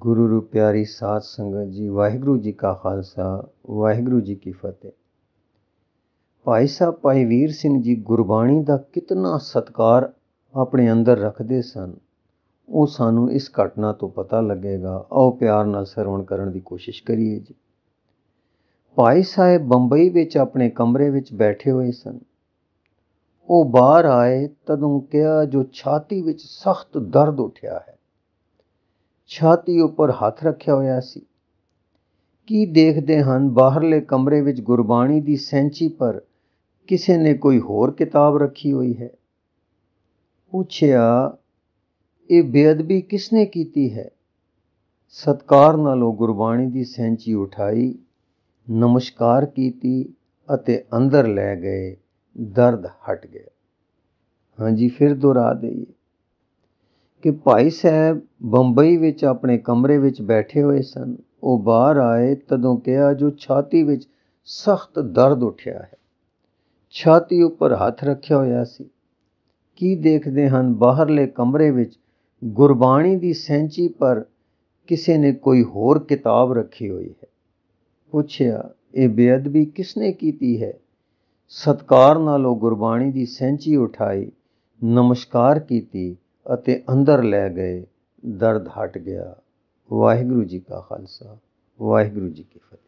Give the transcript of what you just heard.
ਗੁਰੂ ਰੂ ਪਿਆਰੀ ਸਾਧ ਸੰਗਤ ਜੀ ਵਾਹਿਗੁਰੂ ਜੀ ਕਾ ਖਾਲਸਾ ਵਾਹਿਗੁਰੂ ਜੀ ਕੀ ਫਤਿਹ ਭਾਈ ਸਾਹਿਬ ਭਾਈ ਵੀਰ ਸਿੰਘ ਜੀ ਗੁਰਬਾਣੀ ਦਾ ਕਿਤਨਾ ਸਤਕਾਰ ਆਪਣੇ ਅੰਦਰ ਰੱਖਦੇ ਸਨ ਉਹ ਸਾਨੂੰ ਇਸ ਘਟਨਾ ਤੋਂ ਪਤਾ ਲੱਗੇਗਾ ਆਓ ਪਿਆਰ ਨਾਲ ਸਰਵਣ ਕਰਨ ਦੀ ਕੋਸ਼ਿਸ਼ ਕਰੀਏ ਜੀ ਭਾਈ ਸਾਹਿਬ ਬੰਬਈ ਵਿੱਚ ਆਪਣੇ ਕਮਰੇ ਵਿੱਚ ਬੈਠੇ ਹੋਏ ਸਨ ਉਹ ਬਾਹਰ ਆਏ ਤਦੋਂ ਕਿਹਾ ਜੋ ਛਾਤੀ ਵਿੱਚ ਸਖਤ ਦਰਦ ਉੱਠਿਆ ਹੈ ਛਾਤੀ ਉੱਪਰ ਹੱਥ ਰੱਖਿਆ ਹੋਇਆ ਸੀ ਕੀ ਦੇਖਦੇ ਹਨ ਬਾਹਰਲੇ ਕਮਰੇ ਵਿੱਚ ਗੁਰਬਾਣੀ ਦੀ ਸੈਂਚੀ ਪਰ ਕਿਸੇ ਨੇ ਕੋਈ ਹੋਰ ਕਿਤਾਬ ਰੱਖੀ ਹੋਈ ਹੈ ਪੁੱਛਿਆ ਇਹ ਬੇਅਦਬੀ ਕਿਸਨੇ ਕੀਤੀ ਹੈ ਸਤਕਾਰ ਨਾਲ ਉਹ ਗੁਰਬਾਣੀ ਦੀ ਸੈਂਚੀ ਉਠਾਈ ਨਮਸਕਾਰ ਕੀਤੀ ਅਤੇ ਅੰਦਰ ਲੈ ਗਏ ਦਰਦ ਹਟ ਗਿਆ ਹਾਂਜੀ ਫਿਰ ਦੁਹਰਾ ਦਈਏ ਕਿ ਭਾਈ ਸਾਹਿਬ ਬੰਬਈ ਵਿੱਚ ਆਪਣੇ ਕਮਰੇ ਵਿੱਚ ਬੈਠੇ ਹੋਏ ਸਨ ਉਹ ਬਾਹਰ ਆਏ ਤਦੋਂ ਕਿਹਾ ਜੋ ਛਾਤੀ ਵਿੱਚ ਸਖਤ ਦਰਦ ਉੱਠਿਆ ਹੈ ਛਾਤੀ ਉੱਪਰ ਹੱਥ ਰੱਖਿਆ ਹੋਇਆ ਸੀ ਕੀ ਦੇਖਦੇ ਹਨ ਬਾਹਰਲੇ ਕਮਰੇ ਵਿੱਚ ਗੁਰਬਾਣੀ ਦੀ ਸੈਂਚੀ ਪਰ ਕਿਸੇ ਨੇ ਕੋਈ ਹੋਰ ਕਿਤਾਬ ਰੱਖੀ ਹੋਈ ਹੈ ਪੁੱਛਿਆ ਇਹ ਬੇਅਦਬੀ ਕਿਸਨੇ ਕੀਤੀ ਹੈ ਸਤਕਾਰ ਨਾਲ ਉਹ ਗੁਰਬਾਣੀ ਦੀ ਸੈਂਚੀ ਉਠਾਈ ਨਮਸਕਾਰ ਕੀਤੀ ਅਤੇ ਅੰਦਰ ਲੈ ਗਏ ਦਰਦ ਹਟ ਗਿਆ ਵਾਹਿਗੁਰੂ ਜੀ ਕਾ ਖਾਲਸਾ ਵਾਹਿਗੁਰੂ ਜੀ ਕੀ ਫਤਿਹ